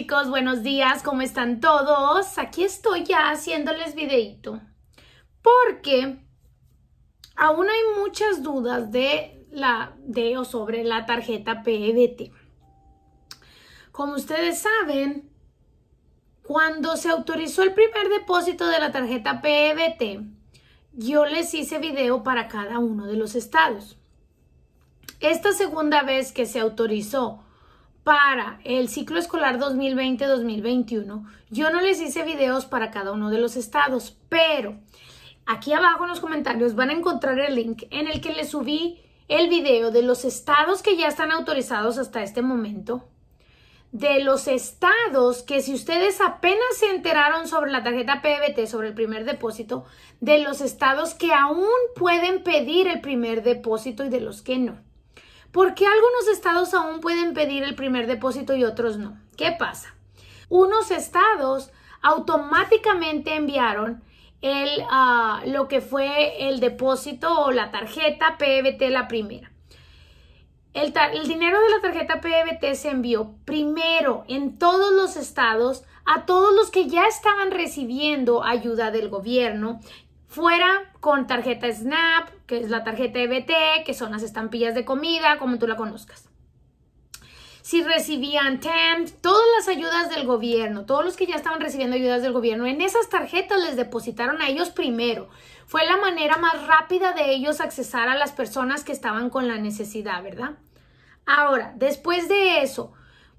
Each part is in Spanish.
chicos, buenos días, ¿cómo están todos? Aquí estoy ya haciéndoles videito porque aún hay muchas dudas de la de o sobre la tarjeta PVT. E Como ustedes saben, cuando se autorizó el primer depósito de la tarjeta PVT, e yo les hice video para cada uno de los estados. Esta segunda vez que se autorizó para el ciclo escolar 2020-2021, yo no les hice videos para cada uno de los estados, pero aquí abajo en los comentarios van a encontrar el link en el que les subí el video de los estados que ya están autorizados hasta este momento, de los estados que si ustedes apenas se enteraron sobre la tarjeta PBT, sobre el primer depósito, de los estados que aún pueden pedir el primer depósito y de los que no. ¿Por qué algunos estados aún pueden pedir el primer depósito y otros no? ¿Qué pasa? Unos estados automáticamente enviaron el, ah, lo que fue el depósito o la tarjeta PBT e la primera. El, el, dinero de la tarjeta PBT e se envió primero en todos los estados a todos los que ya estaban recibiendo ayuda del gobierno fuera con tarjeta SNAP, que es la tarjeta EBT, que son las estampillas de comida, como tú la conozcas. Si recibían TAMP, todas las ayudas del gobierno, todos los que ya estaban recibiendo ayudas del gobierno, en esas tarjetas les depositaron a ellos primero. Fue la manera más rápida de ellos accesar a las personas que estaban con la necesidad, ¿verdad? Ahora, después de eso,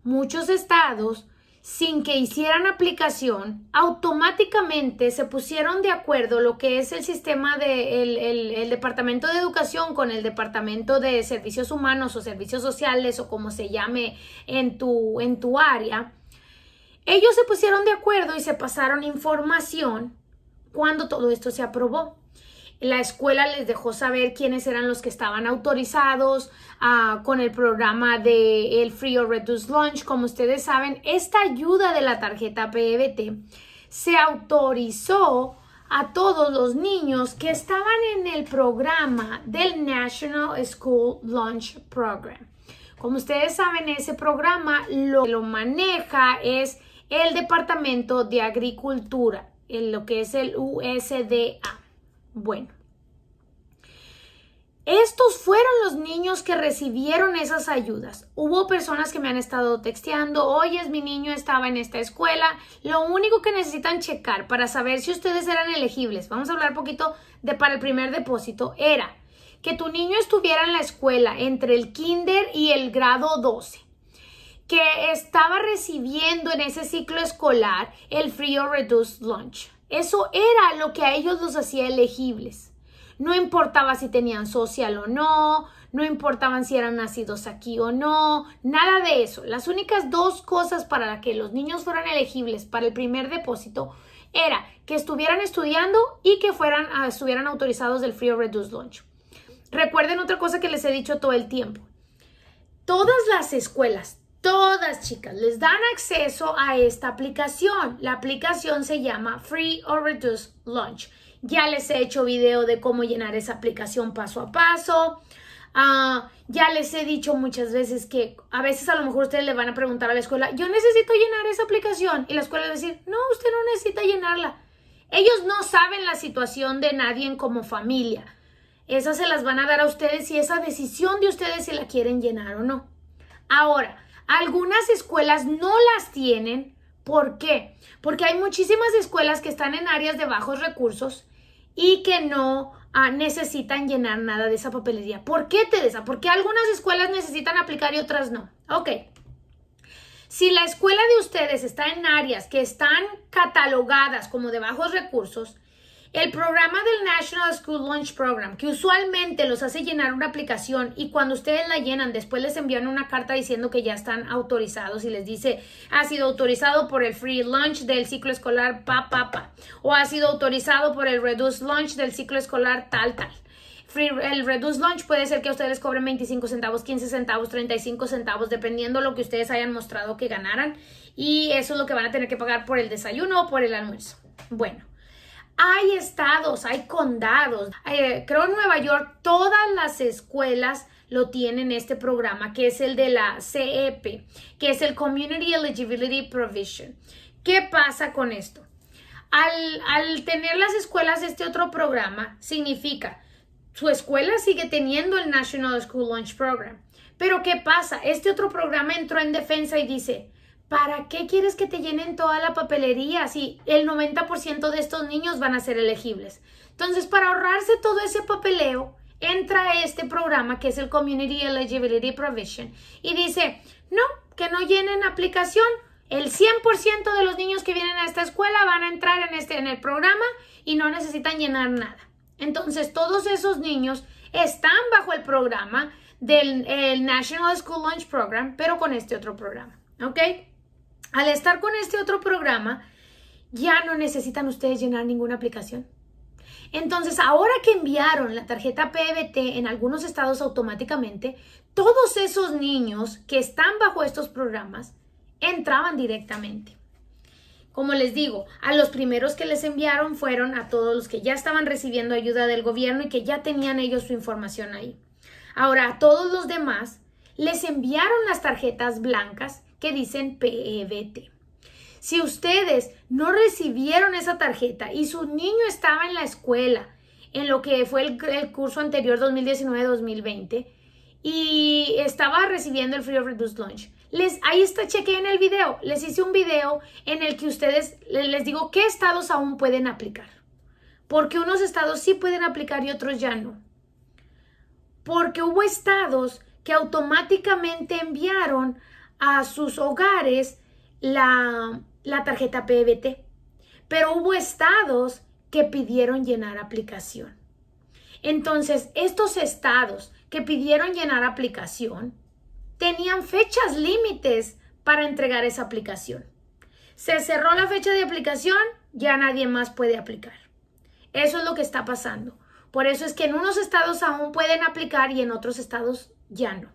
muchos estados sin que hicieran aplicación, automáticamente se pusieron de acuerdo lo que es el sistema de Departamento de Educación con el Departamento de Servicios Humanos o Servicios Sociales o como se llame en tu, en tu área. Ellos se pusieron de acuerdo y se pasaron información cuando todo esto se aprobó. La escuela les dejó saber quiénes eran los que estaban autorizados ah, con el programa de el Free or Reduced Lunch. Como ustedes saben, esta ayuda de la tarjeta PBT e se autorizó a todos los niños que estaban en el programa del National School Lunch Program. Como ustedes saben, ese programa lo, lo maneja es el Departamento de Agricultura, en lo que es el USDA. Bueno, estos fueron los niños que recibieron esas ayudas. Hubo personas que me han estado texteando, oye, mi niño estaba en esta escuela. Lo único que necesitan checar para saber si ustedes eran elegibles, vamos a hablar poquito de para el primer depósito, era que tu niño estuviera en la escuela entre el kinder y el grado 12 que estaba recibiendo en ese ciclo escolar el Free or Reduced Lunch. Eso era lo que a ellos los hacía elegibles. No importaba si tenían social o no, no importaban si eran nacidos aquí o no, nada de eso. Las únicas dos cosas para las que los niños fueran elegibles para el primer depósito era que estuvieran estudiando y que fueran, ah, estuvieran autorizados del Free or Reduced Lunch. Recuerden otra cosa que les he dicho todo el tiempo. Todas las escuelas, Todas, chicas, les dan acceso a esta aplicación. La aplicación se llama Free or Reduce Lunch. Ya les he hecho video de cómo llenar esa aplicación paso a paso. Ah, ya les he dicho muchas veces que a veces a lo mejor ustedes le van a preguntar a la escuela, yo necesito llenar esa aplicación. Y la escuela va a decir, no, usted no necesita llenarla. Ellos no saben la situación de nadie como familia. Esas se las van a dar a ustedes y esa decisión de ustedes si la quieren llenar o no. Ahora, algunas escuelas no las tienen. ¿Por qué? Porque hay muchísimas escuelas que están en áreas de bajos recursos y que no ah, necesitan llenar nada de esa papelería. ¿Por qué, Teresa? Porque algunas escuelas necesitan aplicar y otras no. Ok. Si la escuela de ustedes está en áreas que están catalogadas como de bajos recursos, el programa del National School Lunch Program, que usualmente los hace llenar una aplicación y cuando ustedes la llenan, después les envían una carta diciendo que ya están autorizados y les dice, ha sido autorizado por el Free Lunch del ciclo escolar pa, pa, pa, o ha sido autorizado por el Reduced Lunch del ciclo escolar tal, tal. Free, el Reduced Lunch puede ser que ustedes cobren 25 centavos, 15 centavos, 35 centavos, dependiendo lo que ustedes hayan mostrado que ganaran. Y eso es lo que van a tener que pagar por el desayuno o por el almuerzo. Bueno hay estados, hay condados, eh, creo en Nueva York, todas las escuelas lo tienen este programa, que es el de la CEP, que es el Community Eligibility Provision. ¿Qué pasa con esto? Al, al tener las escuelas este otro programa, significa su escuela sigue teniendo el National School Lunch Program. Pero ¿qué pasa? Este otro programa entró en defensa y dice, ¿Para qué quieres que te llenen toda la papelería si el 90% de estos niños van a ser elegibles? Entonces, para ahorrarse todo ese papeleo, entra este programa que es el Community Eligibility Provision y dice, no, que no llenen aplicación, el 100% de los niños que vienen a esta escuela van a entrar en, este, en el programa y no necesitan llenar nada. Entonces, todos esos niños están bajo el programa del National School Lunch Program, pero con este otro programa. ¿Ok? Al estar con este otro programa, ya no necesitan ustedes llenar ninguna aplicación. Entonces, ahora que enviaron la tarjeta PBT en algunos estados automáticamente, todos esos niños que están bajo estos programas entraban directamente. Como les digo, a los primeros que les enviaron fueron a todos los que ya estaban recibiendo ayuda del gobierno y que ya tenían ellos su información ahí. Ahora, a todos los demás les enviaron las tarjetas blancas que dicen PVT. E si ustedes no recibieron esa tarjeta y su niño estaba en la escuela en lo que fue el, curso anterior 2019-2020 y estaba recibiendo el Free of Reduced Lunch, les, ahí está, en el video. Les hice un video en el que ustedes les digo qué estados aún pueden aplicar. Porque unos estados sí pueden aplicar y otros ya no. Porque hubo estados que automáticamente enviaron a sus hogares la, tarjeta PBT, pero hubo estados que pidieron llenar aplicación. Entonces, estos estados que pidieron llenar aplicación tenían fechas límites para entregar esa aplicación. Se cerró la fecha de aplicación, ya nadie más puede aplicar. Eso es lo que está pasando. Por eso es que en unos estados aún pueden aplicar y en otros estados ya no.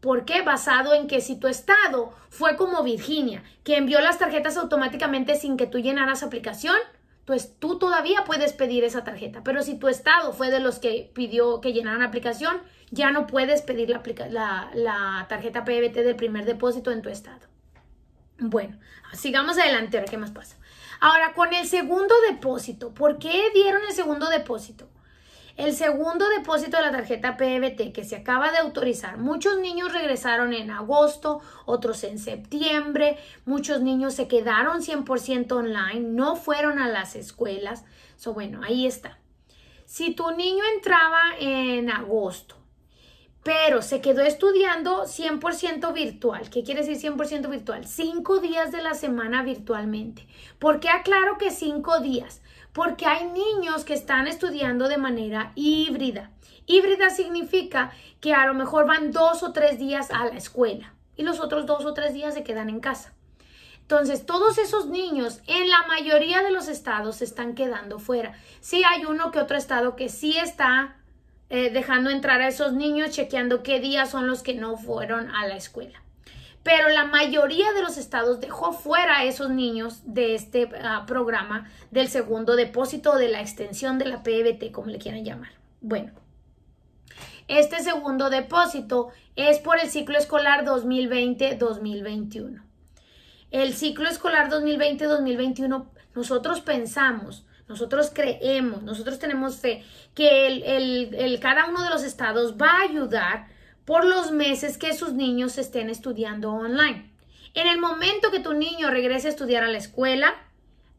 ¿Por qué? Basado en que si tu estado fue como Virginia, que envió las tarjetas automáticamente sin que tú llenaras aplicación, pues tú todavía puedes pedir esa tarjeta. Pero si tu estado fue de los que pidió que llenaran aplicación, ya no puedes pedir la, tarjeta PBT del primer depósito en tu estado. Bueno, sigamos adelante, qué más pasa. Ahora, con el segundo depósito, ¿por qué dieron el segundo depósito? El segundo depósito de la tarjeta PBT e que se acaba de autorizar, muchos niños regresaron en agosto, otros en septiembre, muchos niños se quedaron 100% online, no fueron a las escuelas. So, bueno, ahí está. Si tu niño entraba en agosto, pero se quedó estudiando 100% virtual. ¿Qué quiere decir 100% virtual? Cinco días de la semana virtualmente. ¿Por qué aclaro que cinco días? porque hay niños que están estudiando de manera híbrida. Híbrida significa que a lo mejor van dos o tres días a la escuela y los otros dos o tres días se quedan en casa. Entonces, todos esos niños en la mayoría de los estados se están quedando fuera. Sí hay uno que otro estado que sí está eh, dejando entrar a esos niños, chequeando qué días son los que no fueron a la escuela pero la mayoría de los estados dejó fuera a esos niños de este ah, programa del segundo depósito de la extensión de la PBT, e como le quieran llamar. Bueno, este segundo depósito es por el ciclo escolar 2020-2021. El ciclo escolar 2020-2021, nosotros pensamos, nosotros creemos, nosotros tenemos fe que el, cada uno de los estados va a ayudar por los meses que sus niños estén estudiando online. En el momento que tu niño regrese a estudiar a la escuela,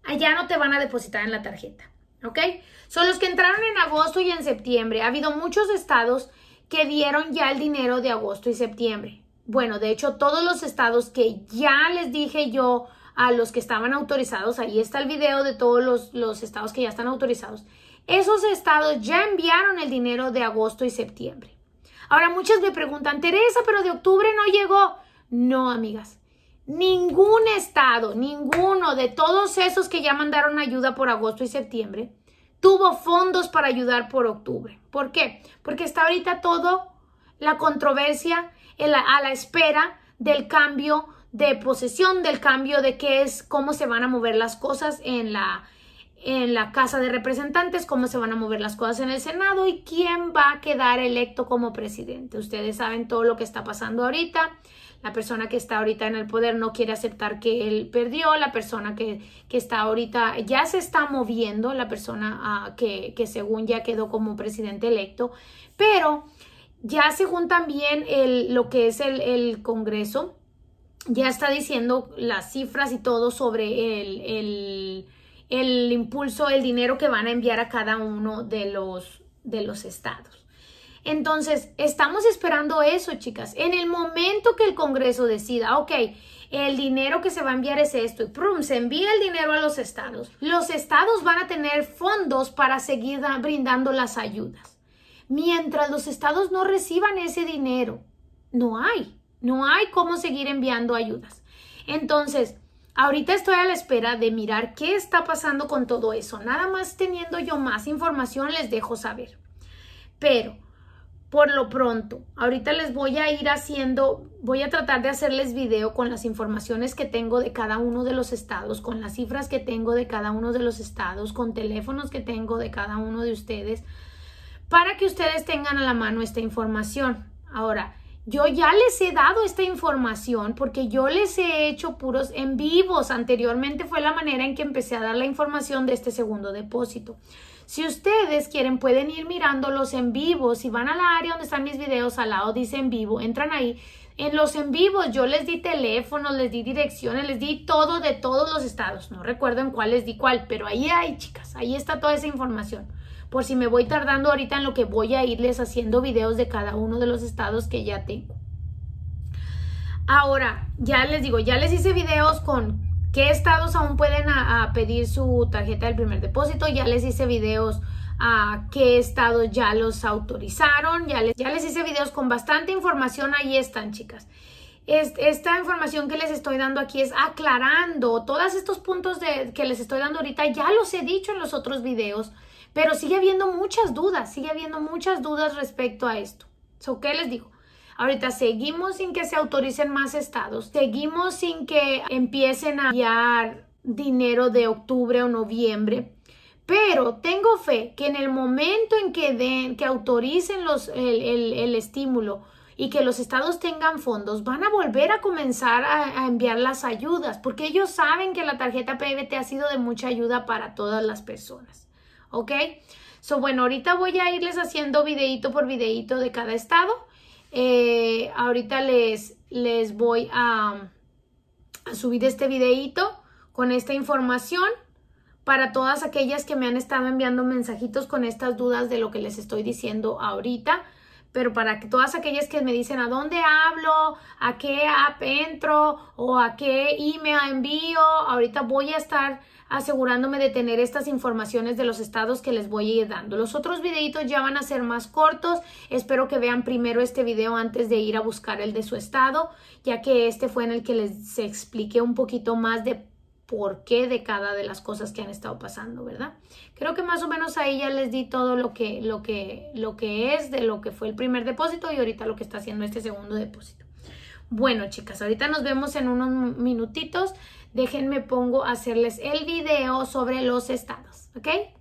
allá no te van a depositar en la tarjeta. ¿Ok? Son los que entraron en agosto y en septiembre. Ha habido muchos estados que dieron ya el dinero de agosto y septiembre. Bueno, de hecho, todos los estados que ya les dije yo a los que estaban autorizados, ahí está el video de todos los estados que ya están autorizados, esos estados ya enviaron el dinero de agosto y septiembre. Ahora muchas me preguntan, Teresa, pero de octubre no llegó. No, amigas. Ningún estado, ninguno de todos esos que ya mandaron ayuda por agosto y septiembre, tuvo fondos para ayudar por octubre. ¿Por qué? Porque está ahorita todo la controversia a la espera del cambio de posesión, del cambio de qué es, cómo se van a mover las cosas en la, en la Casa de Representantes, cómo se van a mover las cosas en el Senado y quién va a quedar electo como presidente. Ustedes saben todo lo que está pasando ahorita. La persona que está ahorita en el poder no quiere aceptar que él perdió, la persona que, está ahorita ya se está moviendo, la persona ah, que, según ya quedó como presidente electo, pero ya según también el, lo que es el, el Congreso, ya está diciendo las cifras y todo sobre el, el el impulso, el dinero que van a enviar a cada uno de los, de los estados. Entonces, estamos esperando eso, chicas. En el momento que el Congreso decida, ok, el dinero que se va a enviar es esto, y prum, se envía el dinero a los estados. Los estados van a tener fondos para seguir brindando las ayudas. Mientras los estados no reciban ese dinero, no hay, no hay cómo seguir enviando ayudas. Entonces, Ahorita estoy a la espera de mirar qué está pasando con todo eso. Nada más teniendo yo más información les dejo saber. Pero, por lo pronto, ahorita les voy a ir haciendo, voy a tratar de hacerles video con las informaciones que tengo de cada uno de los estados, con las cifras que tengo de cada uno de los estados, con teléfonos que tengo de cada uno de ustedes, para que ustedes tengan a la mano esta información. Ahora, yo ya les he dado esta información porque yo les he hecho puros en vivos. Anteriormente fue la manera en que empecé a dar la información de este segundo depósito. Si ustedes quieren, pueden ir mirando los en vivos. Si van a la área donde están mis videos, al lado dice en vivo, entran ahí. En los en vivos yo les di teléfonos, les di direcciones, les di todo de todos los estados. No recuerdo en cuál les di cuál, pero ahí hay, chicas, ahí está toda esa información por si me voy tardando ahorita en lo que voy a irles haciendo videos de cada uno de los estados que ya tengo. Ahora, ya les digo, ya les hice videos con qué estados aún pueden pedir su tarjeta del primer depósito, ya les hice videos a qué estados ya los autorizaron, ya les, ya les hice videos con bastante información, ahí están chicas esta información que les estoy dando aquí es aclarando todos estos puntos de, que les estoy dando ahorita, ya los he dicho en los otros videos, pero sigue habiendo muchas dudas, sigue habiendo muchas dudas respecto a esto. ¿Qué les digo? Ahorita seguimos sin que se autoricen más estados, seguimos sin que empiecen a enviar dinero de octubre o noviembre, pero tengo fe que en el momento en que, den, que autoricen los, el, el estímulo, y que los estados tengan fondos, van a volver a comenzar a, enviar las ayudas, porque ellos saben que la tarjeta PBT ha sido de mucha ayuda para todas las personas. ¿Ok? So, bueno, ahorita voy a irles haciendo videíto por videito de cada estado. Eh, ahorita les, les voy a, a subir este videíto con esta información para todas aquellas que me han estado enviando mensajitos con estas dudas de lo que les estoy diciendo ahorita pero para todas aquellas que me dicen a dónde hablo, a qué app entro o a qué email envío, ahorita voy a estar asegurándome de tener estas informaciones de los estados que les voy a ir dando. Los otros videitos ya van a ser más cortos. Espero que vean primero este video antes de ir a buscar el de su estado, ya que este fue en el que les expliqué un poquito más de por qué de cada de las cosas que han estado pasando, ¿verdad? Creo que más o menos ahí ya les di todo lo que, lo que, lo que es de lo que fue el primer depósito y ahorita lo que está haciendo este segundo depósito. Bueno, chicas, ahorita nos vemos en unos minutitos. Déjenme pongo a hacerles el video sobre los estados, ¿ok?